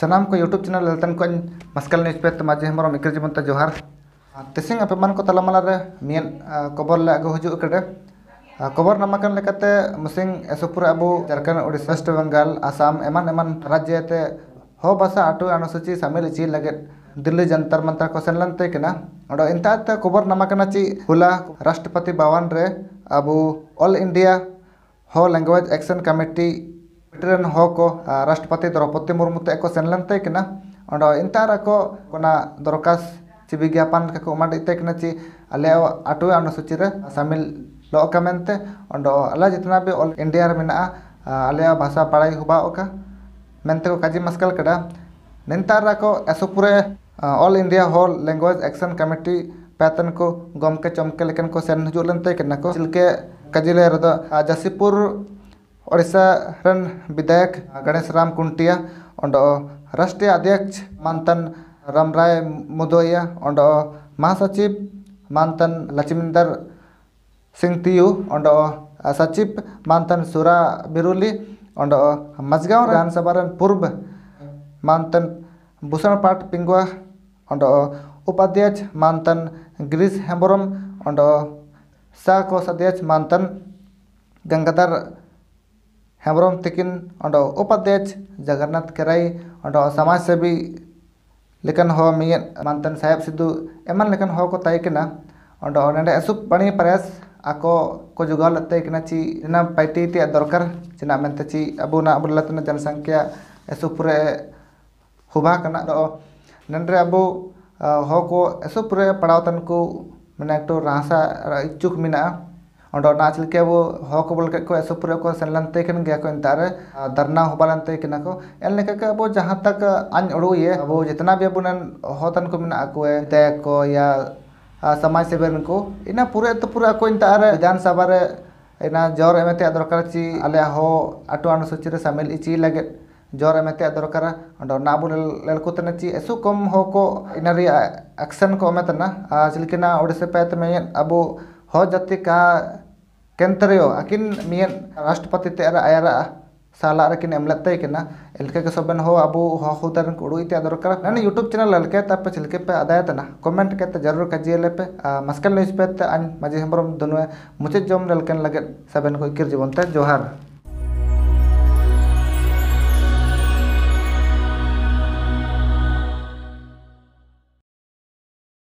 सनाम को YouTube channel ललतन को muscle news पे तमाजी तो हमारा इकर जीवन जोहार तेसिंग अपेमान को तलामाला मेन खबर ले आगू हजू कड़े खबर नामाकन लेकाते मुसिंग एसोपुर अब झारखंड उड़ीसा वेस्ट बंगाल आसाम एमान एमान राज्य हो बासा आटू अनुसूची सामिल चीज लगे दिल्ली जंतर मंतर को सेन किना इनता कबर खबर ची हुला राष्ट्रपति भवन रे अब All India Ho Language Action Committee ᱢᱤᱫᱴᱮᱱ ᱦᱚ ᱠᱚ ᱨᱟᱥᱴᱨᱚᱯᱚᱛᱤ ᱫᱨᱚᱯᱚᱫᱤ ᱢᱩᱨᱢᱩ ᱛᱮ ᱠᱚ ᱥᱮᱱ ᱞᱮᱱ ᱛᱟᱦᱮᱸ ᱠᱟᱱᱟ ᱚᱸᱰᱮ ᱤᱱᱛᱟᱨ ᱟᱠᱚ ᱚᱱᱟ ᱫᱚᱨᱠᱟᱥ ᱪᱮ ᱵᱤᱜᱽᱜᱟᱯᱚᱱ ᱠᱚ ᱚᱢᱟᱰ ᱤᱛᱮ ᱠᱟᱱᱟ ᱪᱮ ᱟᱞᱮ ᱟᱴᱚ अनुसूची ᱨᱮ ᱥᱟᱢᱤᱞ ᱞᱚᱜ ᱠᱟ ᱢᱮᱱᱛᱮ ᱚᱸᱰᱮ ᱟᱞᱟ ᱡᱤᱛᱱᱟ ᱵᱮ ᱚᱞ ᱤᱱᱰᱤᱭᱟ ᱨᱮ ᱢᱮᱱᱟᱜᱼᱟ ᱟᱞᱮ ᱵᱷᱟᱥᱟ ᱯᱟᱲᱟᱭ ᱦᱩᱵᱟ ᱚᱠᱟ ᱢᱮᱱᱛᱮ ᱠᱚ ᱠᱟᱡᱤ ᱢᱟᱥᱠᱟᱞ ᱠᱟᱰᱟ ᱱᱮᱱᱛᱟᱨ ᱟᱠᱚ ᱮᱥᱚᱯᱩᱨᱮ All India Ho Language Action Committee पैतन को गम के चमके लेकिन को सेन हजू लेते कना को चिलके कजिले रद जसीपुर ओडिशा रन विधायक गणेश राम कुंटिया ओंड राष्ट्रीय अध्यक्ष मानतन रामराय मुदोया ओंड महासचिव मानतन लक्ष्मींदर सिंह तियू ओंड सचिव मानतन सुरा बिरुली ओंड मजगांव विधानसभा पूर्व मानतन भूषण पाठ पिंगुआ ओंड उपाध्यक्ष मानतन गिरीश हेम्ब्रम ओंड सह कोष अध्यक्ष मानतन गंगाधर हेम्रम तिकिन अंड उपाध्यक्ष जगन्नाथ केराई अंड समाज सेवी लेकिन हो मानतन साहेब सिद्धू एमान लेकिन को तयकना अंड ने असुक पानी प्रयास आको को जुगाव लगते ची पाटी पार्टी ते दरकार जना मनते ची अब ना अब जनसंख्या असुक पूरे हुबा अब हो को असुक पूरे पड़ाव तन को मैंने एक तो रासा इच्छुक मेरा ᱚᱸᱰᱮ ᱪᱤᱞᱠᱮ ᱵᱚ ᱦᱚᱠ ᱵᱚᱞ ᱠᱮ ᱠᱚ ᱮᱥᱚᱯᱨᱮ ᱠᱚ ᱥᱮᱱᱞᱟᱱᱛᱮ ᱠᱷᱟᱱ ᱜᱮ धरना हो बालनते कि नको एन लेके अब जहाँ तक आज उड़ूए अब जितना भी अबन हतन को मना को को या समाज सेवन को इना पूरे तो पूरे को इंतार विधानसभा इना जोर एमते दरकार ची अले हो अटो अनुसूची से सामिल इची लगे जोर एमते दरकार अंडो नाबु ची एसु कम हो को इना एक्शन को एमतना चिलकिना पे पैत में अब हो जाति का केंतरयो अकिन मियन राष्ट्रपति ते अर आयर साल अकिन एमलते किना एलके के सबन हो अब होदर उड़ते दरकार नन यूट्यूब चैनल एलके तप चिलके पे अदायतना कमेंट के जरूर कजियले पे मस्कल न्यूज पे अन मजे हेम्ब्रम दुनुए मुचे जम ललकन लगे सबन को किर जीवन ते जोहार